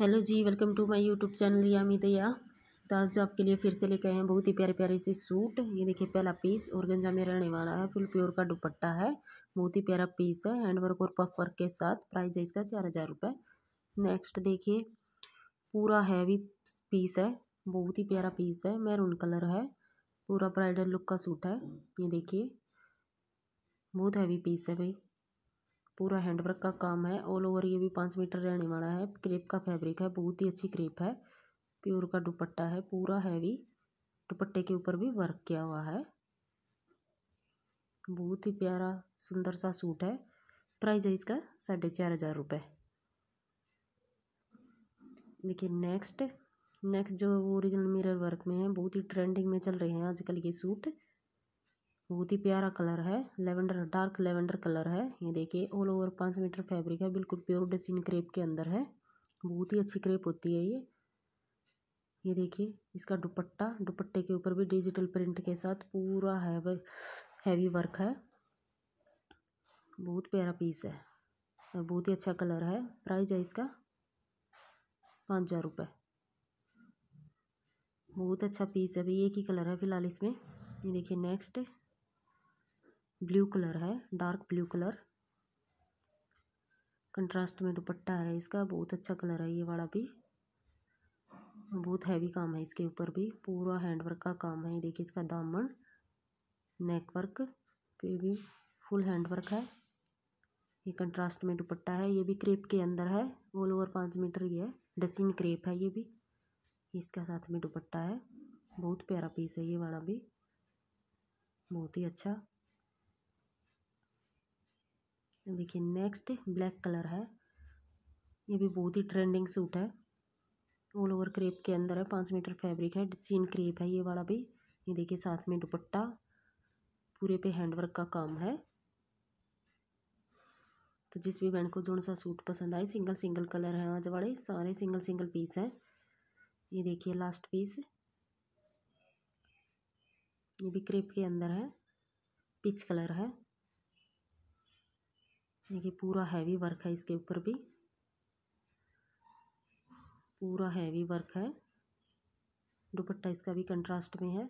hello जी welcome to my YouTube channel Yami Daya तो आज आपके लिए फिर से लेके आए हैं बहुत ही प्यारे प्यारे से सूट ये देखिए पहला पीस और गंजा में रहने वाला है फुल प्योर का दुपट्टा है बहुत ही प्यारा पीस है हैंडवर्क और पफ वर्क के साथ प्राइस है इसका चार हज़ार रुपये नेक्स्ट देखिए पूरा हैवी पीस है बहुत ही प्यारा पीस है मैरून कलर है पूरा ब्राइडल लुक का सूट है ये देखिए बहुत हैवी पीस है भाई पूरा हैंडवर्क का काम है ऑल ओवर ये भी पाँच मीटर रहने वाला है क्रेप का फैब्रिक है बहुत ही अच्छी क्रेप है प्योर का दुपट्टा है पूरा हैवी दुपट्टे के ऊपर भी वर्क किया हुआ है बहुत ही प्यारा सुंदर सा सूट है प्राइस है इसका साढ़े चार हज़ार रुपये देखिए नेक्स्ट नेक्स्ट जो ओरिजिनल मिरर वर्क में है बहुत ही ट्रेंडिंग में चल रहे हैं आजकल ये सूट बहुत ही प्यारा कलर है लेवेंडर डार्क लेवेंडर कलर है ये देखिए ऑल ओवर पाँच मीटर फैब्रिक है बिल्कुल प्योर डिजाइन क्रेप के अंदर है बहुत ही अच्छी क्रेप होती है ये ये देखिए इसका दुपट्टा दुपट्टे के ऊपर भी डिजिटल प्रिंट के साथ पूरा हैवी हैवी वर्क है बहुत प्यारा पीस है और बहुत ही अच्छा कलर है प्राइस है इसका पाँच हज़ार रुपये बहुत अच्छा पीस है अभी एक ही कलर है फिलहाल इसमें ये देखिए नेक्स्ट ब्लू कलर है डार्क ब्लू कलर कंट्रास्ट में दुपट्टा है इसका बहुत अच्छा कलर है ये वाला भी बहुत हैवी काम है इसके ऊपर भी पूरा हैंडवर्क का काम है देखिए इसका दामन नेकवर्क पे भी फुल हैंडवर्क है ये कंट्रास्ट में दुपट्टा है ये भी क्रेप के अंदर है ऑल ओवर पाँच मीटर ही है डसिन क्रेप है ये भी इसका साथ में दुपट्टा है बहुत प्यारा पीस है ये वाला भी बहुत ही अच्छा देखिए नेक्स्ट ब्लैक कलर है ये भी बहुत ही ट्रेंडिंग सूट है ऑल ओवर क्रेप के अंदर है पाँच मीटर फैब्रिक है सीन क्रेप है ये वाला भी ये देखिए साथ में दुपट्टा पूरे पे हैंडवर्क का काम है तो जिस भी बहन को जोड़ सा सूट पसंद आए सिंगल सिंगल कलर है आज वाले सारे सिंगल सिंगल पीस हैं ये देखिए लास्ट पीस ये भी क्रेप के अंदर है पिच कलर है देखिए पूरा हैवी वर्क है इसके ऊपर भी पूरा हैवी वर्क है दुपट्टा इसका भी कंट्रास्ट में है